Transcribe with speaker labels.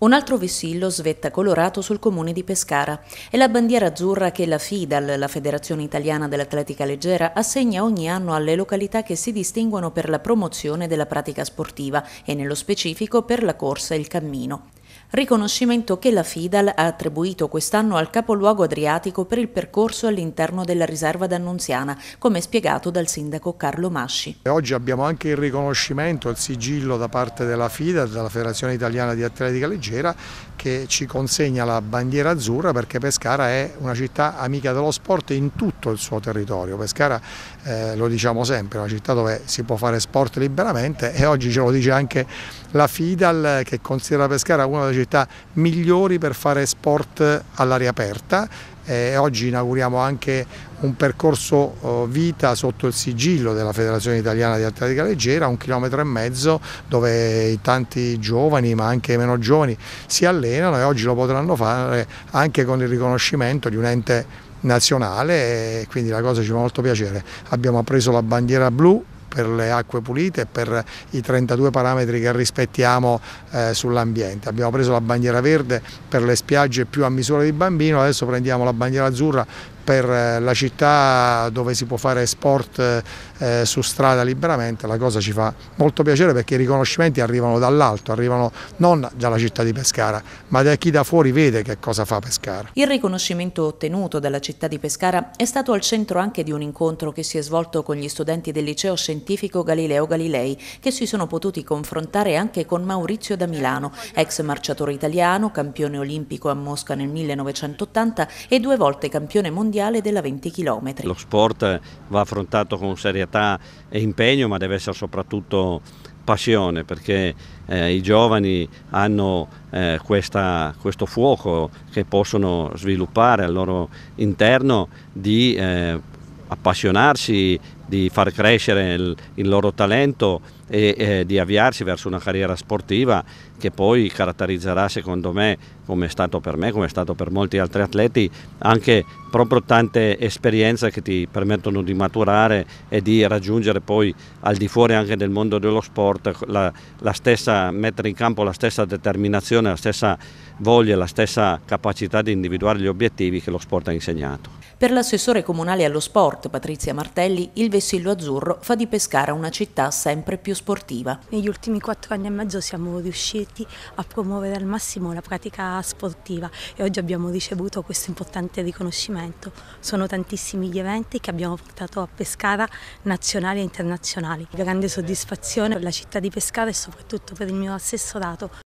Speaker 1: Un altro vessillo svetta colorato sul comune di Pescara. È la bandiera azzurra che la FIDAL, la Federazione Italiana dell'Atletica Leggera, assegna ogni anno alle località che si distinguono per la promozione della pratica sportiva e nello specifico per la corsa e il cammino riconoscimento che la FIDAL ha attribuito quest'anno al capoluogo adriatico per il percorso all'interno della riserva d'Annunziana, come spiegato dal sindaco Carlo
Speaker 2: Masci. Oggi abbiamo anche il riconoscimento, il sigillo da parte della FIDAL, della Federazione Italiana di Atletica Leggera, che ci consegna la bandiera azzurra perché Pescara è una città amica dello sport in tutto il suo territorio. Pescara, eh, lo diciamo sempre, è una città dove si può fare sport liberamente e oggi ce lo dice anche la FIDAL che considera Pescara una delle città migliori per fare sport all'aria aperta e oggi inauguriamo anche un percorso oh, vita sotto il sigillo della Federazione Italiana di Atletica Leggera, un chilometro e mezzo dove tanti giovani ma anche meno giovani si allenano e oggi lo potranno fare anche con il riconoscimento di un ente nazionale e quindi la cosa ci fa molto piacere. Abbiamo appreso la bandiera blu per le acque pulite e per i 32 parametri che rispettiamo eh, sull'ambiente. Abbiamo preso la bandiera verde per le spiagge più a misura di bambino, adesso prendiamo la bandiera azzurra per eh, la città dove si può fare sport eh, eh, su strada liberamente, la cosa ci fa molto piacere perché i riconoscimenti arrivano dall'alto, arrivano non dalla città di Pescara, ma da chi da fuori vede che cosa fa Pescara.
Speaker 1: Il riconoscimento ottenuto dalla città di Pescara è stato al centro anche di un incontro che si è svolto con gli studenti del liceo scientifico Galileo Galilei, che si sono potuti confrontare anche con Maurizio da Milano, ex marciatore italiano, campione olimpico a Mosca nel 1980 e due volte campione mondiale mondiale della 20 km.
Speaker 3: Lo sport va affrontato con serietà e impegno, ma deve essere soprattutto passione perché eh, i giovani hanno eh, questa, questo fuoco che possono sviluppare al loro interno di eh, appassionarsi, di far crescere il, il loro talento e eh, di avviarsi verso una carriera sportiva che poi caratterizzerà secondo me, come è stato per me, come è stato per molti altri atleti, anche proprio tante esperienze che ti permettono di maturare e di raggiungere poi al di fuori anche del mondo dello sport la, la stessa, mettere in campo la stessa determinazione, la stessa voglia, la stessa capacità di individuare gli obiettivi che lo sport ha insegnato.
Speaker 1: Per l'assessore comunale allo sport, Patrizia Martelli, il vessillo azzurro fa di Pescara una città sempre più sportiva. Negli ultimi quattro anni e mezzo siamo riusciti a promuovere al massimo la pratica sportiva e oggi abbiamo ricevuto questo importante riconoscimento. Sono tantissimi gli eventi che abbiamo portato a Pescara, nazionali e internazionali. Grande soddisfazione per la città di Pescara e soprattutto per il mio assessorato.